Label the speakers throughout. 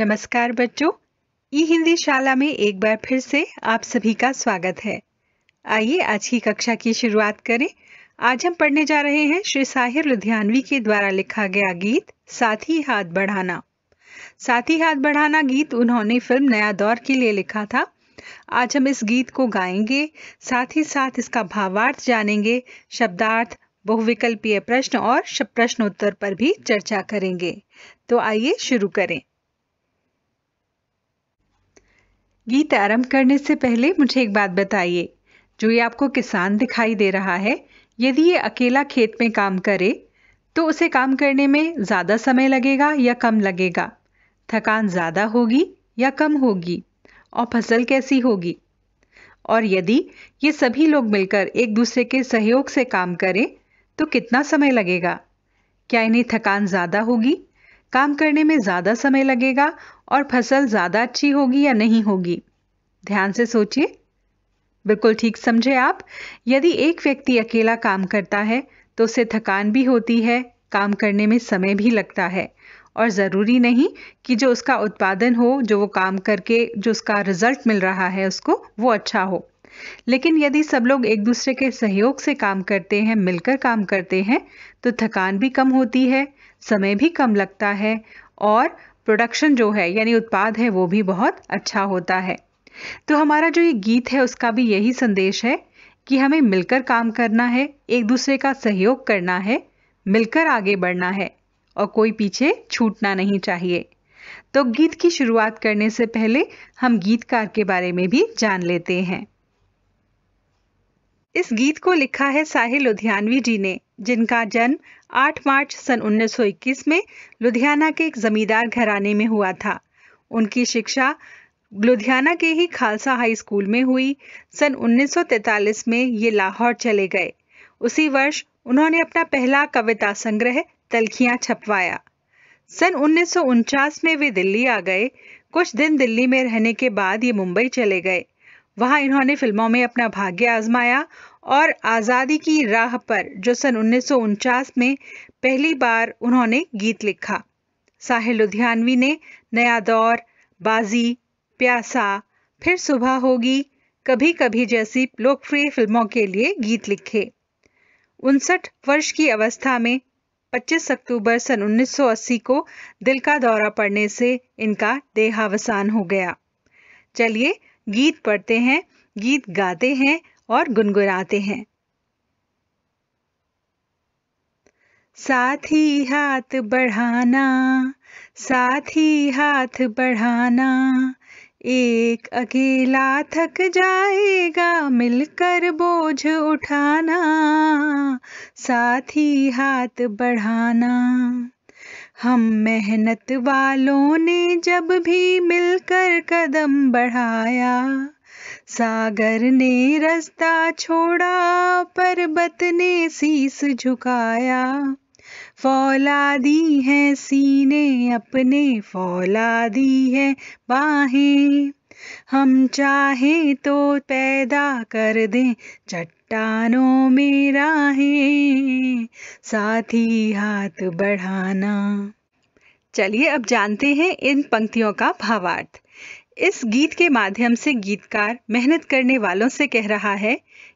Speaker 1: नमस्कार बच्चों ई हिंदी शाला में एक बार फिर से आप सभी का स्वागत है आइए आज की कक्षा की शुरुआत करें आज हम पढ़ने जा रहे हैं श्री साहिर लुधियानवी के द्वारा लिखा गया गीत साथी हाथ बढ़ाना साथी हाथ बढ़ाना गीत उन्होंने फिल्म नया दौर के लिए लिखा था आज हम इस गीत को गाएंगे साथ ही साथ इसका भावार्थ जानेंगे शब्दार्थ बहुविकल्पीय प्रश्न और प्रश्नोत्तर पर भी चर्चा करेंगे तो आइए शुरू करें गीत आरंभ करने से पहले मुझे एक बात बताइए जो ये आपको किसान दिखाई दे रहा है यदि ये अकेला खेत में काम करे तो उसे काम करने में ज़्यादा समय लगेगा या कम लगेगा थकान ज़्यादा होगी या कम होगी और फसल कैसी होगी और यदि ये सभी लोग मिलकर एक दूसरे के सहयोग से काम करें तो कितना समय लगेगा क्या इन्हें थकान ज़्यादा होगी काम करने में ज़्यादा समय लगेगा और फसल ज़्यादा अच्छी होगी या नहीं होगी ध्यान से सोचिए बिल्कुल ठीक समझे आप यदि एक व्यक्ति अकेला काम करता है तो उसे थकान भी होती है काम करने में समय भी लगता है और ज़रूरी नहीं कि जो उसका उत्पादन हो जो वो काम करके जो उसका रिजल्ट मिल रहा है उसको वो अच्छा हो लेकिन यदि सब लोग एक दूसरे के सहयोग से काम करते हैं मिलकर काम करते हैं तो थकान भी कम होती है समय भी कम लगता है और प्रोडक्शन जो है यानी उत्पाद है वो भी बहुत अच्छा होता है तो हमारा जो ये गीत है उसका भी यही संदेश है कि हमें मिलकर काम करना है एक दूसरे का सहयोग करना है मिलकर आगे बढ़ना है और कोई पीछे छूटना नहीं चाहिए तो गीत की शुरुआत करने से पहले हम गीतकार के बारे में भी जान लेते हैं इस गीत को लिखा है साहिल लुधियानवी जी ने जिनका जन्म 8 मार्च सन 1921 में लुधियाना के एक जमींदार घराने में हुआ था उनकी शिक्षा लुधियाना के ही खालसा हाई स्कूल में हुई सन 1943 में ये लाहौर चले गए उसी वर्ष उन्होंने अपना पहला कविता संग्रह तलखियां छपवाया सन उन्नीस में वे दिल्ली आ गए कुछ दिन दिल्ली में रहने के बाद ये मुंबई चले गए वहां इन्होंने फिल्मों में अपना भाग्य आजमाया और आज़ादी की राह पर जो सन उन्नीस में पहली बार उन्होंने गीत लिखा साहिल लुधियानवी ने नया दौर बाजी प्यासा फिर सुबह होगी कभी कभी जैसी लोकप्रिय फिल्मों के लिए गीत लिखे उनसठ वर्ष की अवस्था में 25 अक्टूबर सन 1980 को दिल का दौरा पड़ने से इनका देहावसान हो गया चलिए गीत पढ़ते हैं गीत गाते हैं और गुनगुनाते हैं साथ ही हाथ बढ़ाना साथ ही हाथ बढ़ाना एक अकेला थक जाएगा मिलकर बोझ उठाना साथ ही हाथ बढ़ाना हम मेहनत वालों ने जब भी मिलकर कदम बढ़ाया सागर ने रास्ता छोड़ा पर्वत ने शीस झुकाया फौला दी है सीने अपने फौला दी है बाहें हम चाहे तो पैदा कर दें चट्टानों में राहें साथी हाथ बढ़ाना चलिए अब जानते हैं इन पंक्तियों का भावार्थ इस गीत के माध्यम से गीतकार मेहनत करने वालों से कह रहा है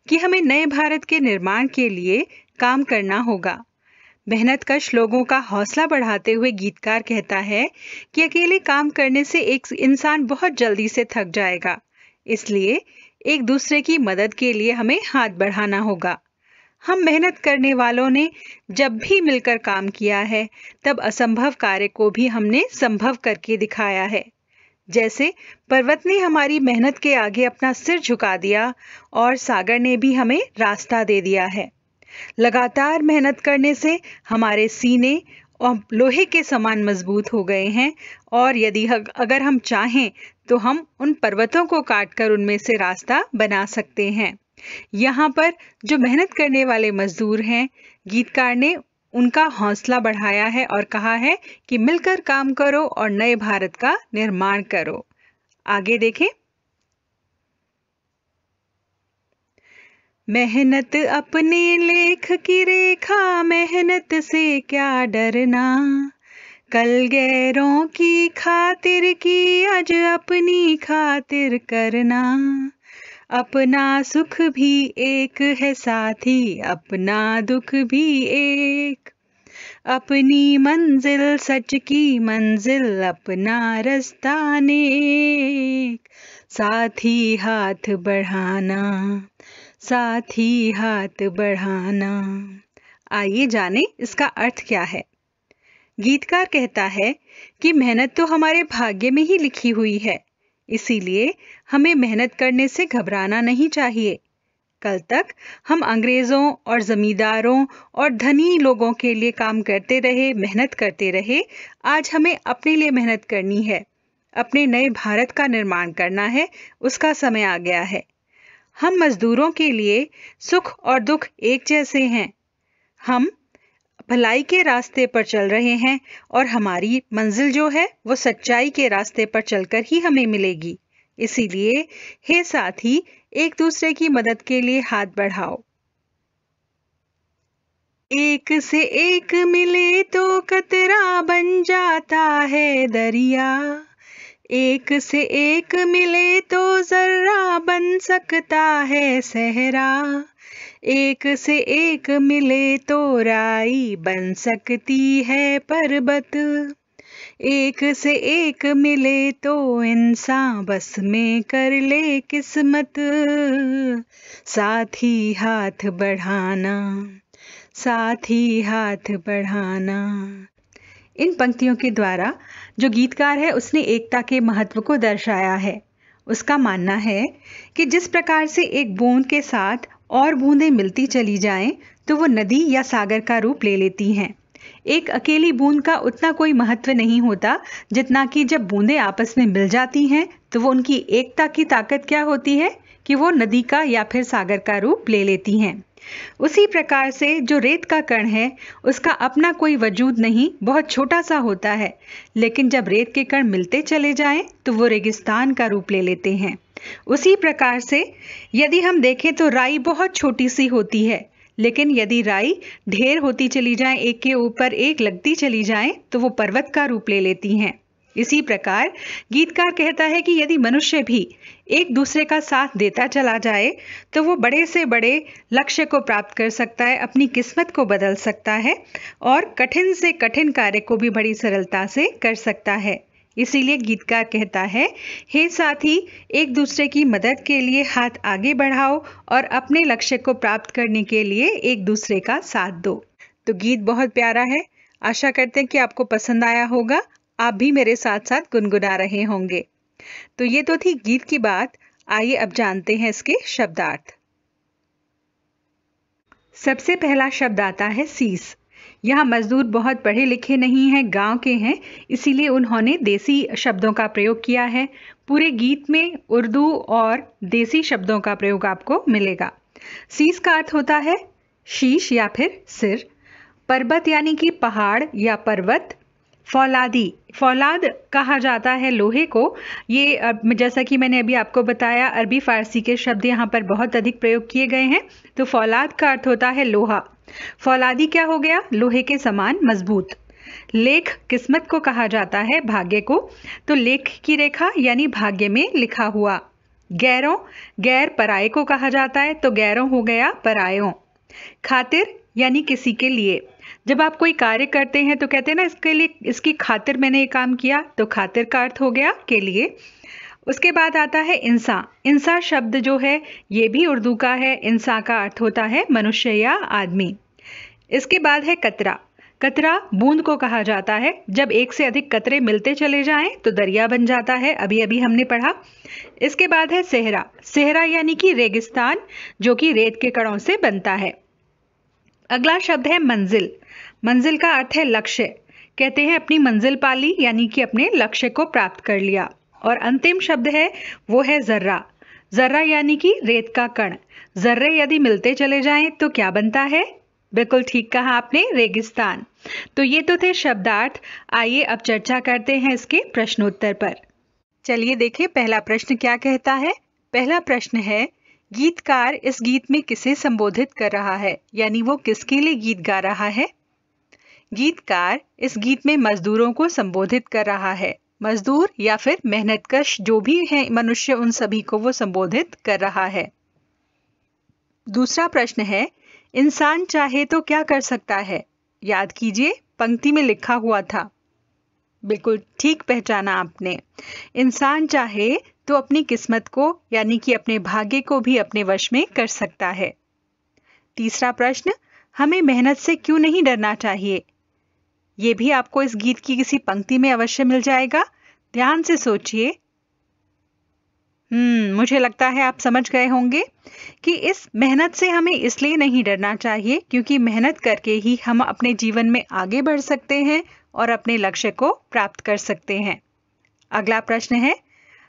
Speaker 1: कि हमें नए भारत के निर्माण के लिए काम करना होगा मेहनत कश लोगों का हौसला बढ़ाते हुए गीतकार कहता है कि अकेले काम करने से एक इंसान बहुत जल्दी से थक जाएगा इसलिए एक दूसरे की मदद के लिए हमें हाथ बढ़ाना होगा हम मेहनत करने वालों ने जब भी मिलकर काम किया है तब असंभव कार्य को भी हमने संभव करके दिखाया है जैसे पर्वत ने हमारी मेहनत के आगे अपना सिर झुका दिया और सागर ने भी हमें रास्ता दे दिया है लगातार मेहनत करने से हमारे सीने और लोहे के समान मजबूत हो गए हैं और यदि अगर हम चाहें तो हम उन पर्वतों को काटकर उनमें से रास्ता बना सकते हैं यहाँ पर जो मेहनत करने वाले मजदूर हैं गीतकार ने उनका हौसला बढ़ाया है और कहा है कि मिलकर काम करो और नए भारत का निर्माण करो आगे देखें मेहनत अपने लेख की रेखा मेहनत से क्या डरना कल गैरों की खातिर की आज अपनी खातिर करना अपना सुख भी एक है साथी अपना दुख भी एक अपनी मंजिल सच की मंजिल अपना रास्ता नेक साथी हाथ बढ़ाना साथी हाथ बढ़ाना आइए जाने इसका अर्थ क्या है गीतकार कहता है कि मेहनत तो हमारे भाग्य में ही लिखी हुई है इसीलिए हमें मेहनत करने से घबराना नहीं चाहिए कल तक हम अंग्रेज़ों और ज़मींदारों और धनी लोगों के लिए काम करते रहे मेहनत करते रहे आज हमें अपने लिए मेहनत करनी है अपने नए भारत का निर्माण करना है उसका समय आ गया है हम मज़दूरों के लिए सुख और दुख एक जैसे हैं हम भलाई के रास्ते पर चल रहे हैं और हमारी मंजिल जो है वो सच्चाई के रास्ते पर चलकर ही हमें मिलेगी इसीलिए हे साथी एक दूसरे की मदद के लिए हाथ बढ़ाओ एक से एक मिले तो कतरा बन जाता है दरिया एक से एक मिले तो जर्रा बन सकता है सहरा एक से एक मिले तो राई बन सकती है पर्वत एक से एक मिले तो इंसान बस में कर ले किस्मत साथ ही हाथ बढ़ाना साथ ही हाथ बढ़ाना इन पंक्तियों के द्वारा जो गीतकार है उसने एकता के महत्व को दर्शाया है उसका मानना है कि जिस प्रकार से एक बूंद के साथ और बूंदें मिलती चली जाएं तो वो नदी या सागर का रूप ले लेती हैं एक अकेली बूंद का उतना कोई महत्व नहीं होता जितना कि जब बूंदें आपस में मिल जाती हैं तो वो उनकी एकता की ताकत क्या होती है कि वो नदी का या फिर सागर का रूप ले लेती हैं उसी प्रकार से जो रेत का कण है उसका अपना कोई वजूद नहीं बहुत छोटा सा होता है लेकिन जब रेत के कण मिलते चले जाएं तो वो रेगिस्तान का रूप ले लेते हैं उसी प्रकार से यदि हम देखें तो राई बहुत छोटी सी होती है लेकिन यदि राई ढेर होती चली जाए एक के ऊपर एक लगती चली जाए तो वो पर्वत का रूप ले लेती हैं इसी प्रकार गीतकार कहता है कि यदि मनुष्य भी एक दूसरे का साथ देता चला जाए तो वो बड़े से बड़े लक्ष्य को प्राप्त कर सकता है अपनी किस्मत को बदल सकता है और कठिन से कठिन कार्य को भी बड़ी सरलता से कर सकता है इसीलिए गीतकार कहता है हे साथी एक दूसरे की मदद के लिए हाथ आगे बढ़ाओ और अपने लक्ष्य को प्राप्त करने के लिए एक दूसरे का साथ दो तो गीत बहुत प्यारा है आशा करते हैं कि आपको पसंद आया होगा आप भी मेरे साथ साथ गुनगुना रहे होंगे तो ये तो थी गीत की बात आइए अब जानते हैं इसके शब्दार्थ सबसे पहला शब्द आता है सीस यहाँ मज़दूर बहुत पढ़े लिखे नहीं हैं गांव के हैं इसीलिए उन्होंने देसी शब्दों का प्रयोग किया है पूरे गीत में उर्दू और देसी शब्दों का प्रयोग आपको मिलेगा सीस का अर्थ होता है शीश या फिर सिर पर्वत यानी कि पहाड़ या पर्वत फौलादी फौलाद कहा जाता है लोहे को ये जैसा कि मैंने अभी आपको बताया अरबी फारसी के शब्द यहाँ पर बहुत अधिक प्रयोग किए गए हैं तो फौलाद का अर्थ होता है लोहा फौलादी क्या हो गया लोहे के समान मजबूत लेख किस्मत को कहा जाता है भाग्य को तो लेख की रेखा यानी भाग्य में लिखा हुआ गैरों गैर पराये को कहा जाता है तो गैरों हो गया परायों खातिर यानी किसी के लिए जब आप कोई कार्य करते हैं तो कहते हैं ना इसके लिए इसकी खातिर मैंने ये काम किया तो खातिर का अर्थ हो गया के लिए उसके बाद आता है इंसा इंसा शब्द जो है ये भी उर्दू का है इंसा का अर्थ होता है मनुष्य या आदमी इसके बाद है कतरा कतरा बूंद को कहा जाता है जब एक से अधिक कतरे मिलते चले जाएं तो दरिया बन जाता है अभी अभी हमने पढ़ा इसके बाद है सेहरा सेहरा यानी कि रेगिस्तान जो कि रेत के कणों से बनता है अगला शब्द है मंजिल मंजिल का अर्थ है लक्ष्य कहते हैं अपनी मंजिल पाली यानी कि अपने लक्ष्य को प्राप्त कर लिया और अंतिम शब्द है वो है जर्रा जर्रा यानी कि रेत का कण जर्रे यदि मिलते चले जाएं तो क्या बनता है बिल्कुल ठीक कहा आपने रेगिस्तान तो ये तो थे शब्दार्थ आइए अब चर्चा करते हैं इसके प्रश्नोत्तर पर चलिए देखें पहला प्रश्न क्या कहता है पहला प्रश्न है गीतकार इस गीत में किसे संबोधित कर रहा है यानी वो किसके लिए गीत गा रहा है गीतकार इस गीत में मजदूरों को संबोधित कर रहा है मजदूर या फिर मेहनतकश जो भी है मनुष्य उन सभी को वो संबोधित कर रहा है दूसरा प्रश्न है इंसान चाहे तो क्या कर सकता है याद कीजिए पंक्ति में लिखा हुआ था बिल्कुल ठीक पहचाना आपने इंसान चाहे तो अपनी किस्मत को यानी कि अपने भाग्य को भी अपने वश में कर सकता है तीसरा प्रश्न हमें मेहनत से क्यों नहीं डरना चाहिए ये भी आपको इस गीत की किसी पंक्ति में अवश्य मिल जाएगा ध्यान से सोचिए हम्म मुझे लगता है आप समझ गए होंगे कि इस मेहनत से हमें इसलिए नहीं डरना चाहिए क्योंकि मेहनत करके ही हम अपने जीवन में आगे बढ़ सकते हैं और अपने लक्ष्य को प्राप्त कर सकते हैं अगला प्रश्न है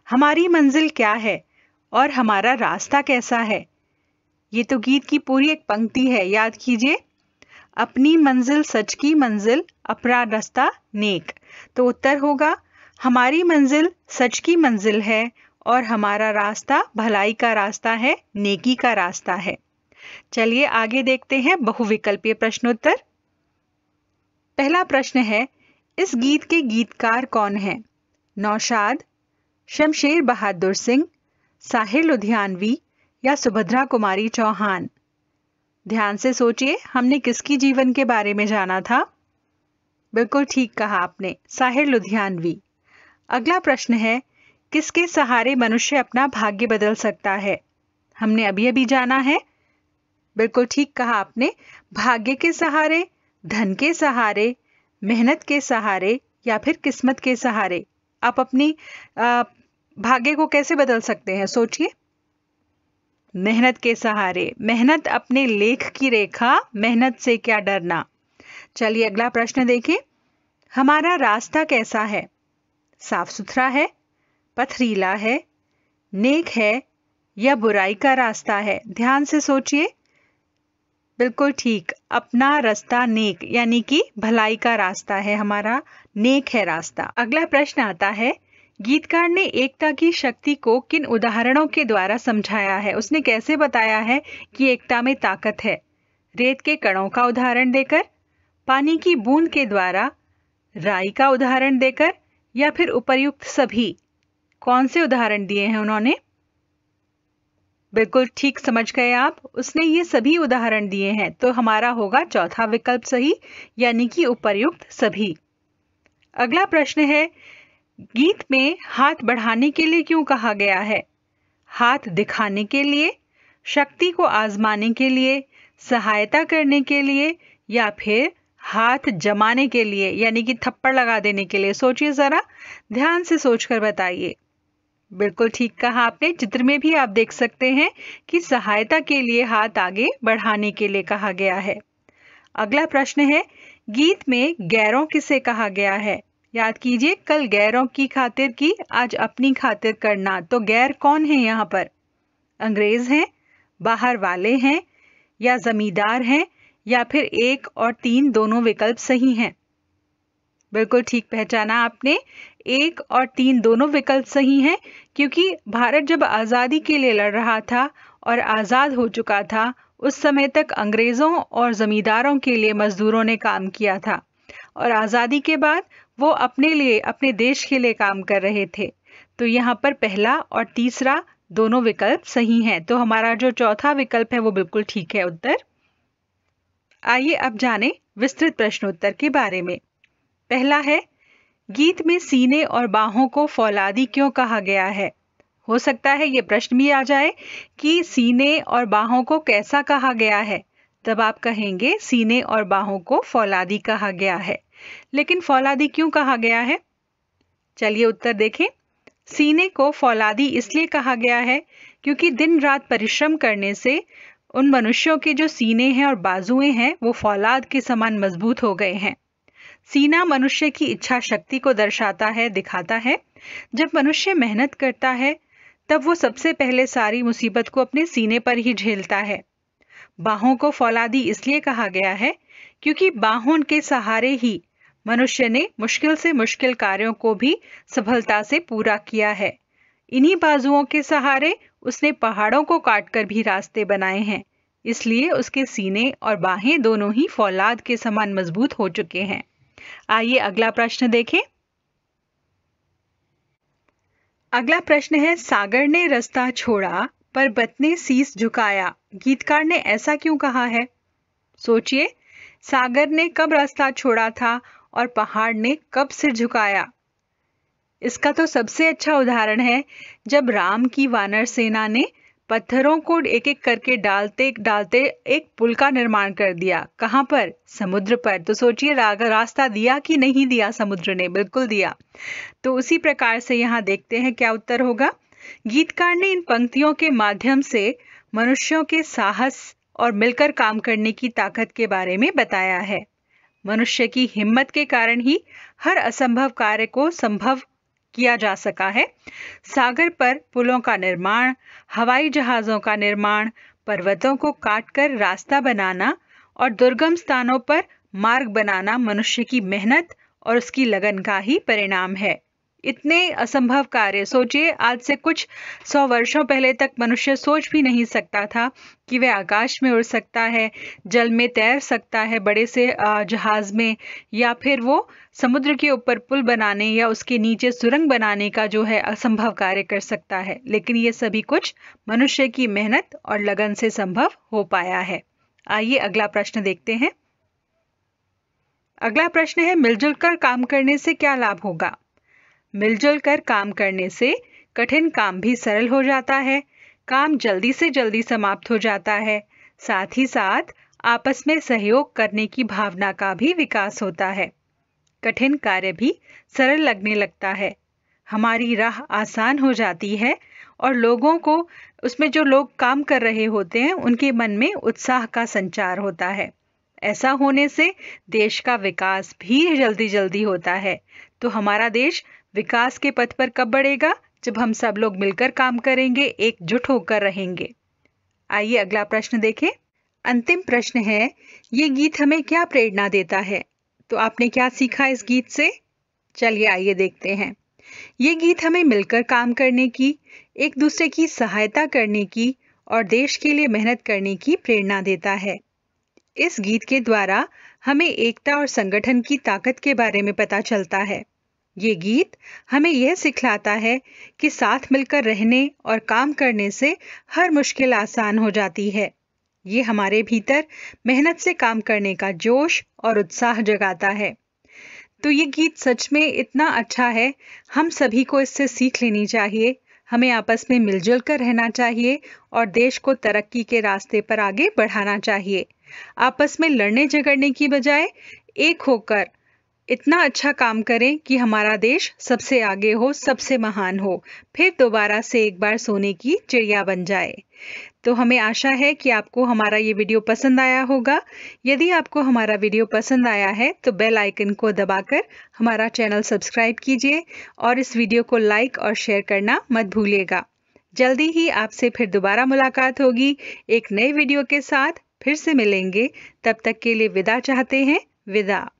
Speaker 1: हमारी मंजिल क्या है और हमारा रास्ता कैसा है ये तो गीत की पूरी एक पंक्ति है याद कीजिए अपनी मंजिल सच की मंजिल अपरा रास्ता नेक तो उत्तर होगा हमारी मंजिल सच की मंजिल है और हमारा रास्ता भलाई का रास्ता है नेकी का रास्ता है चलिए आगे देखते हैं बहुविकल्पीय प्रश्नोत्तर पहला प्रश्न है इस गीत के गीतकार कौन है नौशाद शमशेर बहादुर सिंह साहिर लुधियानवी या सुभद्रा कुमारी चौहान ध्यान से सोचिए हमने किसकी जीवन के बारे में जाना था बिल्कुल ठीक कहा आपने साहिर लुधियानवी अगला प्रश्न है किसके सहारे मनुष्य अपना भाग्य बदल सकता है हमने अभी अभी जाना है बिल्कुल ठीक कहा आपने भाग्य के सहारे धन के सहारे मेहनत के सहारे या फिर किस्मत के सहारे आप अपनी भाग्य को कैसे बदल सकते हैं सोचिए मेहनत के सहारे मेहनत अपने लेख की रेखा मेहनत से क्या डरना चलिए अगला प्रश्न देखिए हमारा रास्ता कैसा है साफ सुथरा है पथरीला है नेक है या बुराई का रास्ता है ध्यान से सोचिए बिल्कुल ठीक अपना रास्ता नेक यानी कि भलाई का रास्ता है हमारा नेक है रास्ता अगला प्रश्न आता है गीतकार ने एकता की शक्ति को किन उदाहरणों के द्वारा समझाया है उसने कैसे बताया है कि एकता में ताकत है रेत के कणों का उदाहरण देकर पानी की बूंद के द्वारा राई का उदाहरण देकर या फिर उपर्युक्त सभी कौन से उदाहरण दिए हैं उन्होंने बिल्कुल ठीक समझ गए आप उसने ये सभी उदाहरण दिए हैं तो हमारा होगा चौथा विकल्प सही यानी कि उपर्युक्त सभी अगला प्रश्न है गीत में हाथ बढ़ाने के लिए क्यों कहा गया है हाथ दिखाने के लिए शक्ति को आजमाने के लिए सहायता करने के लिए या फिर हाथ जमाने के लिए यानी कि थप्पड़ लगा देने के लिए सोचिए ज़रा ध्यान से सोचकर बताइए बिल्कुल ठीक कहा आपने चित्र में भी आप देख सकते हैं कि सहायता के लिए हाथ आगे बढ़ाने के लिए कहा गया है अगला प्रश्न है गीत में गैरों किसे कहा गया है याद कीजिए कल गैरों की खातिर की आज अपनी खातिर करना तो गैर कौन है यहाँ पर अंग्रेज हैं बाहर वाले हैं या जमींदार हैं या फिर एक और तीन दोनों विकल्प सही हैं बिल्कुल ठीक पहचाना आपने एक और तीन दोनों विकल्प सही हैं क्योंकि भारत जब आज़ादी के लिए लड़ रहा था और आज़ाद हो चुका था उस समय तक अंग्रेज़ों और ज़मींदारों के लिए मज़दूरों ने काम किया था और आज़ादी के बाद वो अपने लिए अपने देश के लिए काम कर रहे थे तो यहाँ पर पहला और तीसरा दोनों विकल्प सही हैं तो हमारा जो चौथा विकल्प है वो बिल्कुल ठीक है उत्तर आइए अब जानें विस्तृत प्रश्नोत्तर के बारे में पहला है गीत में सीने और बाहों को फौलादी क्यों कहा गया है हो सकता है ये प्रश्न भी आ जाए कि सीने और बाहों को कैसा कहा गया है तब आप कहेंगे सीने और बाहों को फौलादी कहा गया है लेकिन फौलादी क्यों कहा गया है चलिए उत्तर देखें सीने को फौलादी इसलिए कहा गया है क्योंकि दिन रात परिश्रम करने से उन मनुष्यों के जो सीने हैं और बाजुएं हैं वो फौलाद के समान मजबूत हो गए हैं सीना मनुष्य की इच्छा शक्ति को दर्शाता है दिखाता है जब मनुष्य मेहनत करता है तब वो सबसे पहले सारी मुसीबत को अपने सीने पर ही झेलता है बाहों को फौलादी इसलिए कहा गया है क्योंकि बाहों के सहारे ही मनुष्य ने मुश्किल से मुश्किल कार्यों को भी सफलता से पूरा किया है इन्हीं बाजुओं के सहारे उसने पहाड़ों को काटकर भी रास्ते बनाए हैं इसलिए उसके सीने और बाहें दोनों ही फौलाद के समान मजबूत हो चुके हैं आइए अगला प्रश्न देखें अगला प्रश्न है सागर ने रास्ता छोड़ा बत ने सीस झुकाया गीतकार ने ऐसा क्यों कहा है सोचिए सागर ने कब रास्ता छोड़ा था और पहाड़ ने कब सिर झुकाया इसका तो सबसे अच्छा उदाहरण है जब राम की वानर सेना ने पत्थरों को एक एक करके डालते डालते एक पुल का निर्माण कर दिया कहाँ पर समुद्र पर तो सोचिए रास्ता दिया कि नहीं दिया समुद्र ने बिल्कुल दिया तो उसी प्रकार से यहाँ देखते हैं क्या उत्तर होगा गीतकार ने इन पंक्तियों के माध्यम से मनुष्यों के साहस और मिलकर काम करने की ताकत के बारे में बताया है मनुष्य की हिम्मत के कारण ही हर असंभव कार्य को संभव किया जा सका है सागर पर पुलों का निर्माण हवाई जहाज़ों का निर्माण पर्वतों को काटकर रास्ता बनाना और दुर्गम स्थानों पर मार्ग बनाना मनुष्य की मेहनत और उसकी लगन का ही परिणाम है इतने असंभव कार्य सोचिए आज से कुछ सौ वर्षों पहले तक मनुष्य सोच भी नहीं सकता था कि वह आकाश में उड़ सकता है जल में तैर सकता है बड़े से जहाज में या फिर वो समुद्र के ऊपर पुल बनाने या उसके नीचे सुरंग बनाने का जो है असंभव कार्य कर सकता है लेकिन ये सभी कुछ मनुष्य की मेहनत और लगन से संभव हो पाया है आइए अगला प्रश्न देखते हैं अगला प्रश्न है मिलजुल कर काम करने से क्या लाभ होगा मिलजुल कर काम करने से कठिन काम भी सरल हो जाता है काम जल्दी से जल्दी समाप्त हो जाता है साथ ही साथ आपस में सहयोग करने की भावना का भी विकास होता है कठिन कार्य भी सरल लगने लगता है हमारी राह आसान हो जाती है और लोगों को उसमें जो लोग काम कर रहे होते हैं उनके मन में उत्साह का संचार होता है ऐसा होने से देश का विकास भी जल्दी जल्दी होता है तो हमारा देश विकास के पथ पर कब बढ़ेगा जब हम सब लोग मिलकर काम करेंगे एकजुट होकर रहेंगे आइए अगला प्रश्न देखें अंतिम प्रश्न है ये गीत हमें क्या प्रेरणा देता है तो आपने क्या सीखा इस गीत से चलिए आइए देखते हैं ये गीत हमें मिलकर काम करने की एक दूसरे की सहायता करने की और देश के लिए मेहनत करने की प्रेरणा देता है इस गीत के द्वारा हमें एकता और संगठन की ताकत के बारे में पता चलता है ये गीत हमें यह सिखलाता है कि साथ मिलकर रहने और काम करने से हर मुश्किल आसान हो जाती है ये हमारे भीतर मेहनत से काम करने का जोश और उत्साह जगाता है तो ये गीत सच में इतना अच्छा है हम सभी को इससे सीख लेनी चाहिए हमें आपस में मिलजुल कर रहना चाहिए और देश को तरक्की के रास्ते पर आगे बढ़ाना चाहिए आपस में लड़ने झगड़ने की बजाय एक होकर इतना अच्छा काम करें कि हमारा देश सबसे आगे हो सबसे महान हो फिर दोबारा से एक बार सोने की चिड़िया बन जाए तो हमें आशा है कि आपको हमारा ये वीडियो पसंद आया होगा यदि आपको हमारा वीडियो पसंद आया है तो बेल आइकन को दबाकर हमारा चैनल सब्सक्राइब कीजिए और इस वीडियो को लाइक और शेयर करना मत भूलिएगा जल्दी ही आपसे फिर दोबारा मुलाकात होगी एक नए वीडियो के साथ फिर से मिलेंगे तब तक के लिए विदा चाहते हैं विदा